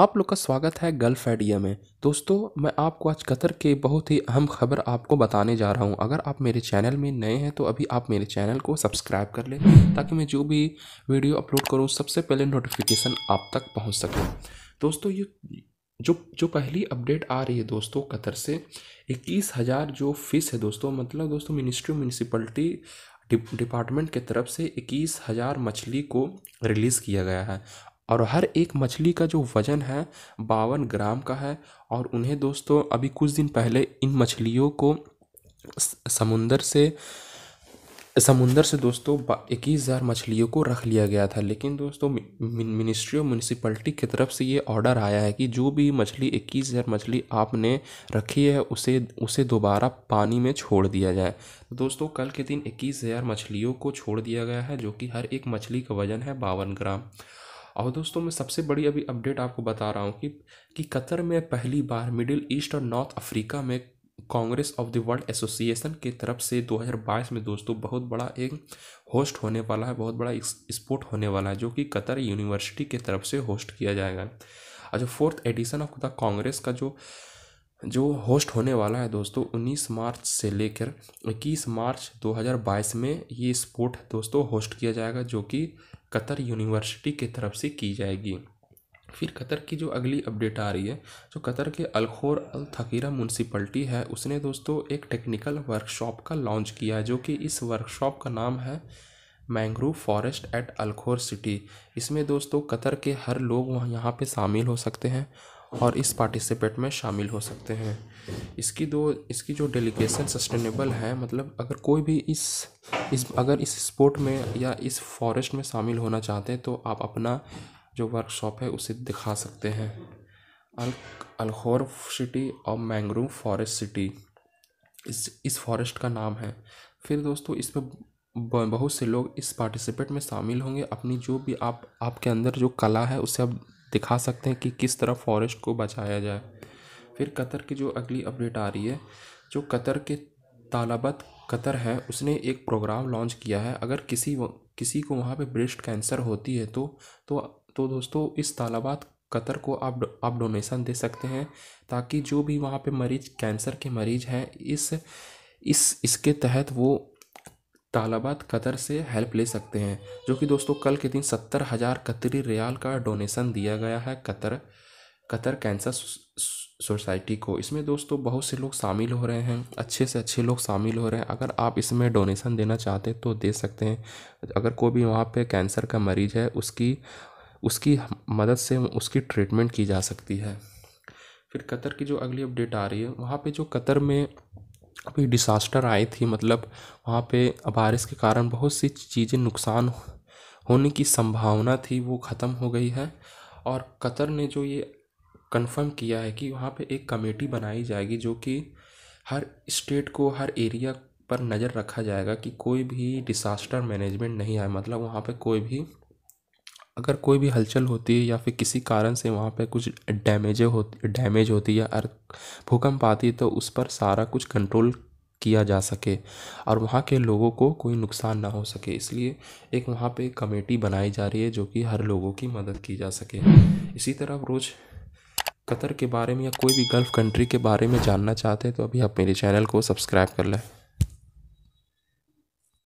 आप लोग का स्वागत है गल्फ आइडिया में दोस्तों मैं आपको आज कतर के बहुत ही अहम खबर आपको बताने जा रहा हूं अगर आप मेरे चैनल में नए हैं तो अभी आप मेरे चैनल को सब्सक्राइब कर लें ताकि मैं जो भी वीडियो अपलोड करूं सबसे पहले नोटिफिकेशन आप तक पहुंच सके दोस्तों ये जो जो पहली अपडेट आ रही है दोस्तों कतर से इक्कीस हज़ार जो फीस है दोस्तों मतलब दोस्तों मिनिस्ट्री म्यूनिसपलिटी डिपार्टमेंट के तरफ से इक्कीस हज़ार मछली को रिलीज़ किया गया है और हर एक मछली का जो वज़न है बावन ग्राम का है और उन्हें दोस्तों अभी कुछ दिन पहले इन मछलियों को समुंदर से समुंदर से दोस्तों इक्कीस हज़ार मछलियों को रख लिया गया था लेकिन दोस्तों मिनिस्ट्री और म्यूनसिपलिटी की तरफ से ये ऑर्डर आया है कि जो भी मछली इक्कीस हज़ार मछली आपने रखी है उसे उसे दोबारा पानी में छोड़ दिया जाए तो दोस्तों कल के दिन इक्कीस हज़ार मछलियों को छोड़ दिया गया है जो कि हर एक मछली का वज़न है बावन ग्राम और दोस्तों मैं सबसे बड़ी अभी अपडेट आपको बता रहा हूँ कि कि कतर में पहली बार मिडिल ईस्ट और नॉर्थ अफ्रीका में Congress of the World Association के तरफ से 2022 में दोस्तों बहुत बड़ा एक होस्ट होने वाला है बहुत बड़ा स्पोर्ट होने वाला है जो कि कतर यूनिवर्सिटी के तरफ से होस्ट किया जाएगा और जो fourth edition of the congress का जो जो होस्ट होने वाला है दोस्तों 19 मार्च से लेकर 21 मार्च 2022 में ये स्पोर्ट दोस्तों होस्ट किया जाएगा जो कि कतर यूनिवर्सिटी के तरफ से की जाएगी फिर कतर की जो अगली अपडेट आ रही है जो कतर के अलखोर अल थकीरा म्यूनसिपल्टी है उसने दोस्तों एक टेक्निकल वर्कशॉप का लॉन्च किया है जो कि इस वर्कशॉप का नाम है mangrove forest at Al Khor city इसमें दोस्तों कतर के हर लोग वहाँ यहाँ पे शामिल हो सकते हैं और इस पार्टिसिपेट में शामिल हो सकते हैं इसकी दो इसकी जो डेलीगेशन सस्टेनेबल है मतलब अगर कोई भी इस इस अगर इस स्पोर्ट में या इस फॉरेस्ट में शामिल होना चाहते हैं तो आप अपना जो वर्कशॉप है उसे दिखा सकते हैं अल अल्खोर सिटी और मैंग्रोव फॉरेस्ट सिटी इस इस फॉरेस्ट का नाम है फिर दोस्तों इसमें बहुत से लोग इस पार्टिसिपेट में शामिल होंगे अपनी जो भी आप आपके अंदर जो कला है उसे आप दिखा सकते हैं कि किस तरह फॉरेस्ट को बचाया जाए फिर कतर की जो अगली अपडेट आ रही है जो कतर के तालाबत कतर है उसने एक प्रोग्राम लॉन्च किया है अगर किसी किसी को वहाँ पे ब्रेस्ट कैंसर होती है तो तो तो दोस्तों इस तालाबात कतर को आप आप डोनेशन दे सकते हैं ताकि जो भी वहाँ पे मरीज कैंसर के मरीज हैं इस इस इसके तहत वो तालाबात कतर से हेल्प ले सकते हैं जो कि दोस्तों कल के दिन सत्तर हज़ार कतरी रियाल का डोनेशन दिया गया है कतर कतर कैंसर सोसाइटी को इसमें दोस्तों बहुत से लोग शामिल हो रहे हैं अच्छे से अच्छे लोग शामिल हो रहे हैं अगर आप इसमें डोनेशन देना चाहते हैं तो दे सकते हैं अगर कोई भी वहाँ पे कैंसर का मरीज़ है उसकी उसकी मदद से उसकी ट्रीटमेंट की जा सकती है फिर कतर की जो अगली अपडेट आ रही है वहाँ पे जो कतर में अभी डिसास्टर आई थी मतलब वहाँ पे बारिश के कारण बहुत सी चीज़ें नुकसान होने की संभावना थी वो ख़त्म हो गई है और कतर ने जो ये कंफर्म किया है कि वहाँ पे एक कमेटी बनाई जाएगी जो कि हर स्टेट को हर एरिया पर नज़र रखा जाएगा कि कोई भी डिसास्टर मैनेजमेंट नहीं आए मतलब वहाँ पे कोई भी अगर कोई भी हलचल होती है या फिर किसी कारण से वहाँ पे कुछ डैमेज होती डैमेज होती या भूकंप आती है तो उस पर सारा कुछ कंट्रोल किया जा सके और वहाँ के लोगों को कोई नुकसान ना हो सके इसलिए एक वहाँ पे कमेटी बनाई जा रही है जो कि हर लोगों की मदद की जा सके इसी तरह रोज़ कतर के बारे में या कोई भी गल्फ़ कंट्री के बारे में जानना चाहते हैं तो अभी आप मेरे चैनल को सब्सक्राइब कर लें